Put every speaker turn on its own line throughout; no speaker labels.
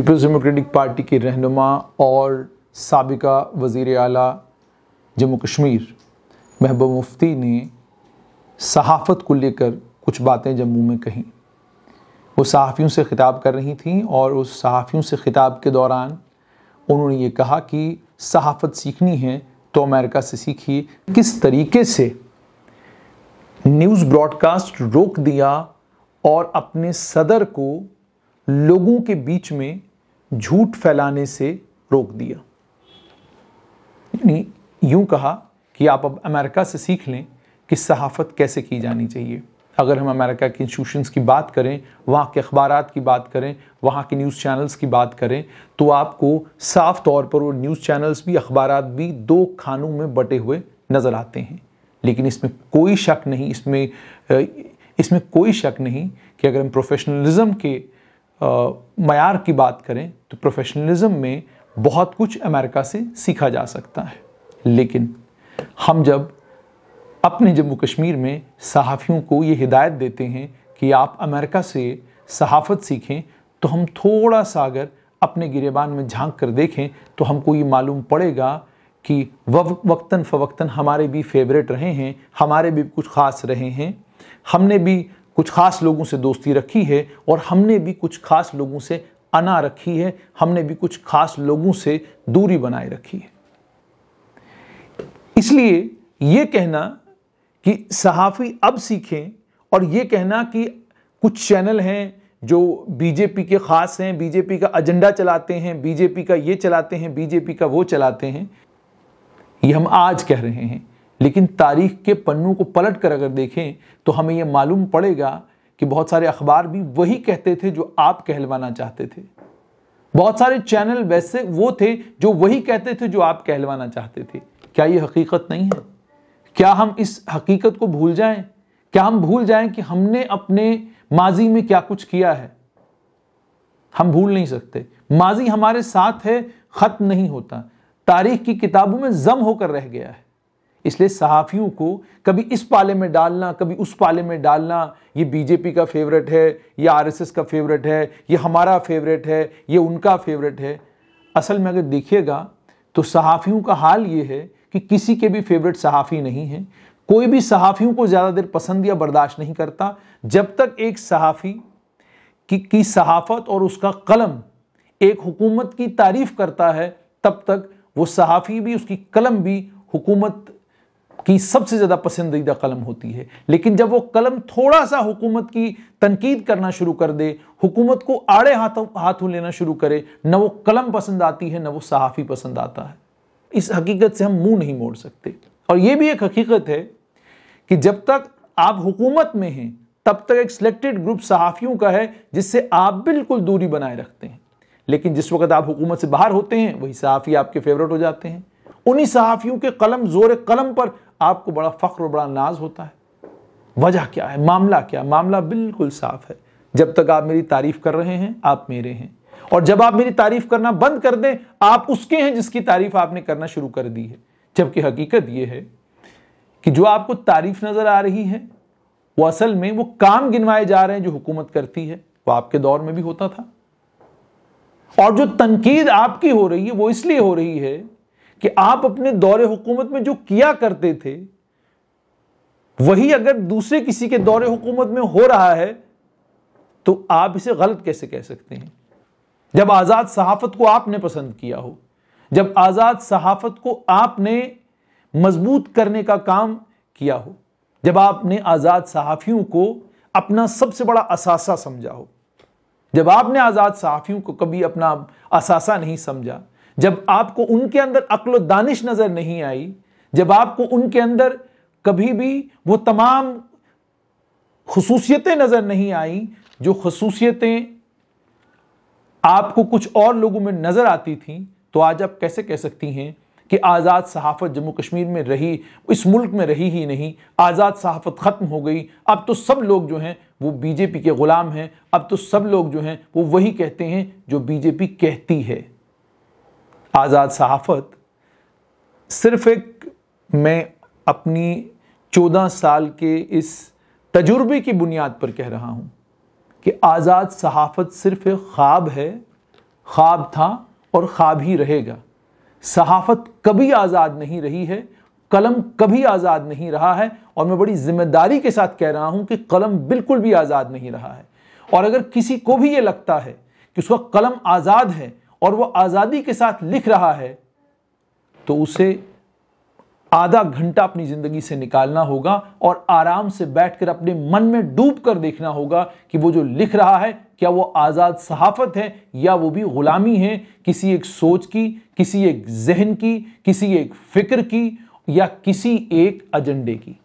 peoples democratic party के रहनुमा और सबका वज़ी अल जम्मू कश्मीर महबूब मुफ्ती ने सहाफ़त को लेकर कुछ बातें जम्मू में कहीं वो सहाफ़ियों से ख़िताब कर रही थीं और उस सहाफ़ियों से ख़िताब के दौरान उन्होंने ये कहा कि सहाफ़त सीखनी है तो अमेरिका से सीखिए किस तरीके से न्यूज़ ब्रॉडकास्ट रोक दिया और अपने सदर को लोगों के बीच में झूठ फैलाने से रोक दिया यानी यूं कहा कि आप अब अमेरिका से सीख लें कि सहाफ़त कैसे की जानी चाहिए अगर हम अमेरिका के इंस्टीट्यूशंस की बात करें वहाँ के अखबार की बात करें वहाँ के न्यूज़ चैनल्स की बात करें तो आपको साफ तौर पर वो न्यूज़ चैनल्स भी अखबार भी दो खानों में बटे हुए नज़र आते हैं लेकिन इसमें कोई शक नहीं इसमें इसमें कोई शक नहीं कि अगर हम प्रोफेशनलिज़म के मैार की बात करें तो प्रोफेशनलिज्म में बहुत कुछ अमेरिका से सीखा जा सकता है लेकिन हम जब अपने जम्मू कश्मीर में सहाफ़ियों को ये हिदायत देते हैं कि आप अमेरिका से सहाफ़त सीखें तो हम थोड़ा सा अगर अपने गिरेबान में झांक कर देखें तो हमको ये मालूम पड़ेगा कि वक्ता फ़वक्ता हमारे भी फेवरेट रहे हैं हमारे भी कुछ ख़ास रहे हैं हमने भी कुछ ख़ास लोगों से दोस्ती रखी है और हमने भी कुछ ख़ास लोगों से अना रखी है हमने भी कुछ ख़ास लोगों से दूरी बनाए रखी है इसलिए ये कहना कि सहाफ़ी अब सीखें और ये कहना कि कुछ चैनल हैं जो बीजेपी के ख़ास हैं बीजेपी का एजेंडा चलाते हैं बीजेपी का ये चलाते हैं बीजेपी का वो चलाते हैं ये हम आज कह रहे हैं लेकिन तारीख के पन्नों को पलट कर अगर देखें तो हमें यह मालूम पड़ेगा कि बहुत सारे अखबार भी वही कहते थे जो आप कहलवाना चाहते थे बहुत सारे चैनल वैसे वो थे जो वही कहते थे जो आप कहलवाना चाहते थे क्या ये हकीकत नहीं है क्या हम इस हकीकत को भूल जाएं क्या हम भूल जाएं कि हमने अपने माजी में क्या कुछ किया है हम भूल नहीं सकते माजी हमारे साथ है खत्म नहीं होता तारीख की किताबों में जम होकर रह गया है इसलिए सहाफ़ियों को कभी इस पाले में डालना कभी उस पाले में डालना ये बीजेपी का फेवरेट है ये आरएसएस का फेवरेट है ये हमारा फेवरेट है ये उनका फेवरेट है असल में अगर देखिएगा तो सहाफ़ियों का हाल ये है कि किसी के भी फेवरेट सहाफ़ी नहीं है कोई भी सहाफ़ियों को ज़्यादा देर पसंद या बर्दाश्त नहीं करता जब तक एक सहाफ़ी की, की सहाफ़त और उसका कलम एक हुकूमत की तारीफ़ करता है तब तक वो सहाफ़ी भी उसकी कलम भी हुकूमत की सबसे ज़्यादा पसंदीदा कलम होती है लेकिन जब वो कलम थोड़ा सा हुकूमत की तनकीद करना शुरू कर दे हुकूमत को आड़े हाथों हाथों लेना शुरू करे न वो कलम पसंद आती है न वो सहाफ़ी पसंद आता है इस हकीकत से हम मुंह नहीं मोड़ सकते और ये भी एक हकीकत है कि जब तक आप हुकूमत में हैं तब तक एक सिलेक्टेड ग्रुप सहाफ़ियों का है जिससे आप बिल्कुल दूरी बनाए रखते हैं लेकिन जिस वक्त आप हुकूमत से बाहर होते हैं वही सहाफ़ी आपके फेवरेट हो जाते हैं उन्हीं सहाफ़ियों के कलम जोर कलम पर आपको बड़ा फ़ख्र और बड़ा नाज होता है वजह क्या है मामला क्या है मामला बिल्कुल साफ है जब तक आप मेरी तारीफ कर रहे हैं आप मेरे हैं और जब आप मेरी तारीफ करना बंद कर दें आप उसके हैं जिसकी तारीफ आपने करना शुरू कर दी है जबकि हकीकत यह है कि जो आपको तारीफ नज़र आ रही है वो असल में वो काम गिनवाए जा रहे हैं जो हुकूमत करती है वो आपके दौर में भी होता था और जो तनकीद आपकी हो रही है वो इसलिए हो रही है कि आप अपने दौरे हुकूमत में जो किया करते थे वही अगर दूसरे किसी के दौरे हुकूमत में हो रहा है तो आप इसे गलत कैसे कह सकते हैं जब आज़ाद सहाफ़त को आपने पसंद किया हो जब आज़ाद सहाफ़त को आपने मजबूत करने का काम किया हो जब आपने आज़ाद सहाफ़ियों को अपना सबसे बड़ा असासा समझा हो जब आपने आज़ाद सहाफ़ियों को कभी अपना असासा नहीं समझा जब आपको उनके अंदर अक्ल दानिश नज़र नहीं आई जब आपको उनके अंदर कभी भी वो तमाम खसूसियतें नज़र नहीं आई जो खसूसियतें आपको कुछ और लोगों में नज़र आती थी तो आज आप कैसे कह सकती हैं कि आज़ाद सहाफ़त जम्मू कश्मीर में रही इस मुल्क में रही ही नहीं आज़ाद सहाफ़त ख़त्म हो गई अब तो सब लोग जो हैं वो बीजेपी के ग़ुलाम हैं अब तो सब लोग जो हैं वो वही कहते हैं जो बीजेपी कहती है आज़ाद सहाफ़त सिर्फ़ एक मैं अपनी चौदह साल के इस तजुर्बे की बुनियाद पर कह रहा हूँ कि आज़ाद सहाफ़त सिर्फ़ एक ख्वाब है ख्वाब था और ख्वाब ही रहेगा सहाफ़त कभी आज़ाद नहीं रही है कलम कभी आज़ाद नहीं रहा है और मैं बड़ी जिम्मेदारी के साथ कह रहा हूँ कि कलम बिल्कुल भी आज़ाद नहीं रहा है और अगर किसी को भी ये लगता है कि उसका कलम आज़ाद है और वो आज़ादी के साथ लिख रहा है तो उसे आधा घंटा अपनी ज़िंदगी से निकालना होगा और आराम से बैठकर अपने मन में डूब कर देखना होगा कि वो जो लिख रहा है क्या वो आज़ाद सहाफ़त है या वो भी ग़ुलामी है किसी एक सोच की किसी एक जहन की किसी एक फ़िक्र की या किसी एक एजेंडे की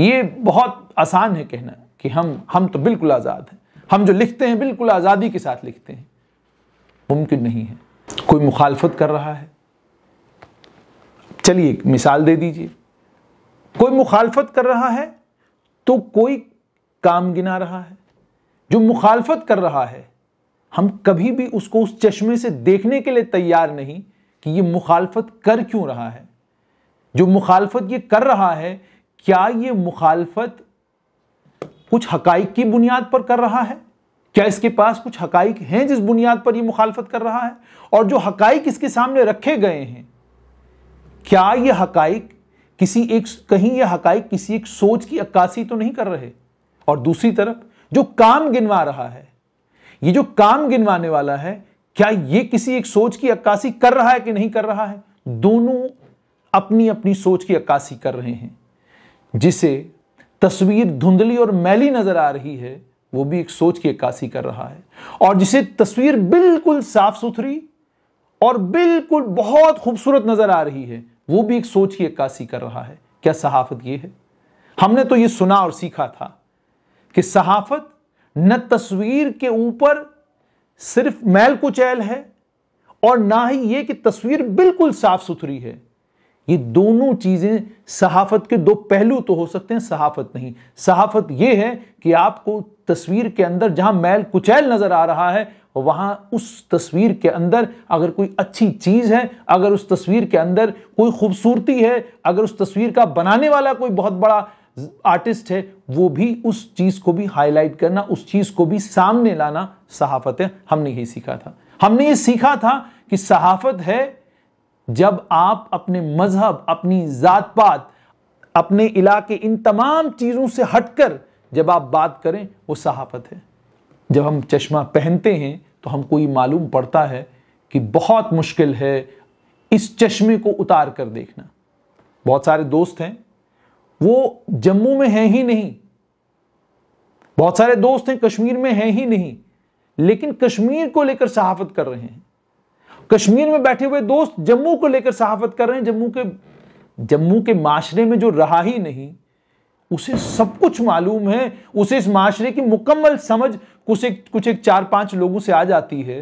ये बहुत आसान है कहना कि हम हम तो बिल्कुल आज़ाद हैं हम जो लिखते हैं बिल्कुल आज़ादी के साथ लिखते हैं मुमकिन नहीं है कोई मुखालफत कर रहा है चलिए मिसाल दे दीजिए कोई मुखालफत कर रहा है तो कोई काम गिना रहा है जो मुखालफत कर रहा है हम कभी भी उसको उस चश्मे से देखने के लिए तैयार नहीं कि ये मुखालफत कर क्यों रहा है जो मुखालफत ये कर रहा है क्या ये मुखालफत कुछ हकाइक की बुनियाद पर कर रहा है क्या इसके पास कुछ हकाइक हैं जिस बुनियाद पर यह मुखालफत कर रहा है और जो हकाइक इसके सामने रखे गए हैं क्या ये हकाइक किसी एक कहीं ये हकाइक किसी एक सोच की अक्कासी तो नहीं कर रहे और दूसरी तरफ जो काम गिनवा रहा है ये जो काम गिनवाने वाला है क्या ये किसी एक सोच की अक्कासी कर रहा है कि नहीं कर रहा है दोनों अपनी अपनी सोच की अक्कासी कर रहे हैं जिसे तस्वीर धुंधली और मैली नजर आ रही है वो भी एक सोच की अक्कासी कर रहा है और जिसे तस्वीर बिल्कुल साफ सुथरी और बिल्कुल बहुत खूबसूरत नजर आ रही है वो भी एक सोच की इक्कासी कर रहा है क्या सहाफत ये है हमने तो ये सुना और सीखा था कि सहाफत न तस्वीर के ऊपर सिर्फ मैल कुचैल है और ना ही ये कि तस्वीर बिल्कुल साफ सुथरी है ये दोनों चीजें सहाफत के दो पहलू तो हो सकते हैं सहाफत नहीं सहाफत यह है कि आपको तस्वीर के अंदर जहां मैल कुचैल नजर आ रहा है वहां उस तस्वीर के अंदर अगर कोई अच्छी चीज है अगर उस तस्वीर के अंदर कोई खूबसूरती है अगर उस तस्वीर का बनाने वाला कोई बहुत बड़ा आर्टिस्ट है वो भी उस चीज को भी हाईलाइट करना उस चीज को भी सामने लाना सहाफत है हमने यही सीखा था हमने ये सीखा था कि सहाफत है जब आप अपने मजहब अपनी जात पात अपने इलाके इन तमाम चीजों से हटकर जब आप बात करें वो सहाफत है जब हम चश्मा पहनते हैं तो हमको ये मालूम पड़ता है कि बहुत मुश्किल है इस चश्मे को उतार कर देखना बहुत सारे दोस्त हैं वो जम्मू में हैं ही नहीं बहुत सारे दोस्त हैं कश्मीर में हैं ही नहीं लेकिन कश्मीर को लेकर सहाफत कर रहे हैं कश्मीर में बैठे हुए दोस्त जम्मू को लेकर सहाफत कर रहे हैं जम्मू के जम्मू के माशरे में जो रहा ही नहीं उसे सब कुछ मालूम है उसे इस माशरे की मुकम्मल समझ कुछ एक कुछ एक चार पांच लोगों से आ जाती है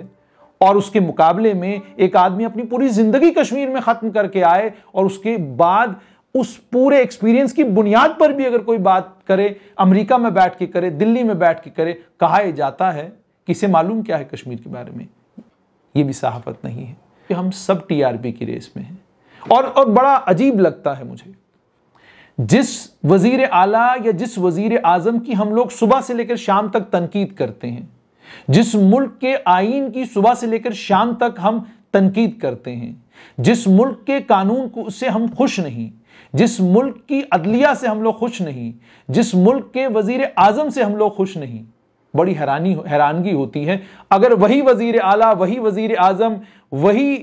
और उसके मुकाबले में एक आदमी अपनी पूरी जिंदगी कश्मीर में ख़त्म करके आए और उसके बाद उस पूरे एक्सपीरियंस की बुनियाद पर भी अगर कोई बात करे अमेरिका में बैठ के करे दिल्ली में बैठ के करे कहा जाता है किसे मालूम क्या है कश्मीर के बारे में यह भी सहाफत नहीं है कि हम सब टीआरपी की रेस में हैं और और बड़ा अजीब लगता है मुझे जिस वजीर आला या जिस वजीर आजम की हम लोग सुबह से लेकर शाम तक तनकीद करते हैं जिस मुल्क के आइन की सुबह से लेकर शाम तक हम तनकीद करते हैं जिस मुल्क के कानून को उससे हम खुश नहीं जिस मुल्क की अदलिया से हम लोग खुश नहीं जिस मुल्क के वजीर आजम से हम लोग खुश नहीं बड़ी हैरानी हैरानगी होती है अगर वही वजीर आला वही वजीर आजम वही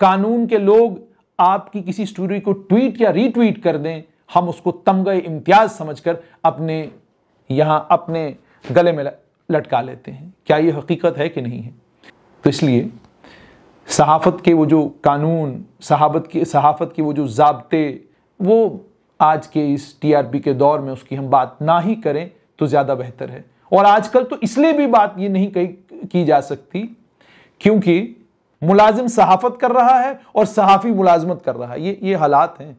कानून के लोग आपकी किसी स्टोरी को ट्वीट या रीट्वीट कर दें हम उसको तमगे इम्तियाज समझकर अपने यहाँ अपने गले में लटका लेते हैं क्या ये हकीकत है कि नहीं है तो इसलिए सहाफ़त के वो जो कानून सहाबत के सहाफ़त के वो जो जबते वो आज के इस टीआरपी के दौर में उसकी हम बात ना ही करें तो ज़्यादा बेहतर है और आजकल तो इसलिए भी बात ये नहीं कही की जा सकती क्योंकि मुलाजिम सहाफ़त कर रहा है और सहाफ़ी मुलाजमत कर रहा है ये ये हालात हैं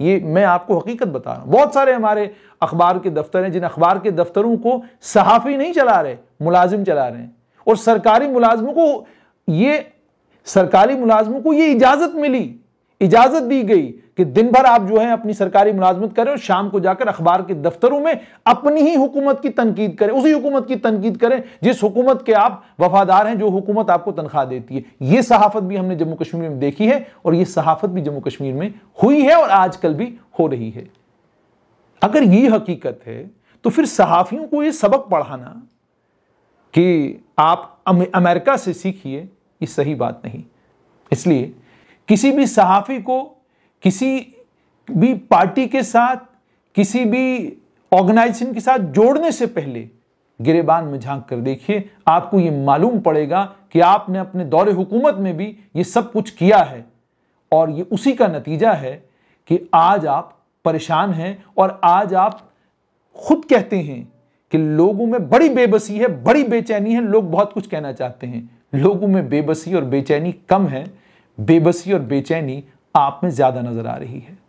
ये मैं आपको हकीकत बता रहा हूँ बहुत सारे हमारे अखबार के दफ्तर हैं जिन अखबार के दफ्तरों को सहाफ़ी नहीं चला रहे मुलाजिम चला रहे हैं और सरकारी मुलाजमों को ये सरकारी मुलाजमों को ये इजाज़त मिली इजाज़त दी गई कि दिन भर आप जो है अपनी सरकारी मुलाजमत करें और शाम को जाकर अखबार के दफ्तरों में अपनी ही हुकूमत की तनकीद करें उसी हुकूमत की तनकीद करें जिस हुकूमत के आप वफादार हैं जो हुकूमत आपको तनख्वाह देती है यह सहाफत भी हमने जम्मू कश्मीर में देखी है और ये सहाफत भी जम्मू कश्मीर में हुई है और आजकल भी हो रही है अगर ये हकीकत है तो फिर सहाफ़ियों को यह सबक पढ़ाना कि आप अमेरिका से सीखिए यह सही बात नहीं इसलिए किसी भी सहाफ़ी को किसी भी पार्टी के साथ किसी भी ऑर्गेनाइजेशन के साथ जोड़ने से पहले गिरेबान में झांक कर देखिए आपको ये मालूम पड़ेगा कि आपने अपने दौरे हुकूमत में भी ये सब कुछ किया है और ये उसी का नतीजा है कि आज आप परेशान हैं और आज आप खुद कहते हैं कि लोगों में बड़ी बेबसी है बड़ी बेचैनी है लोग बहुत कुछ कहना चाहते हैं लोगों में बेबसी और बेचैनी कम है बेबसी और बेचैनी आप में ज़्यादा नज़र आ रही है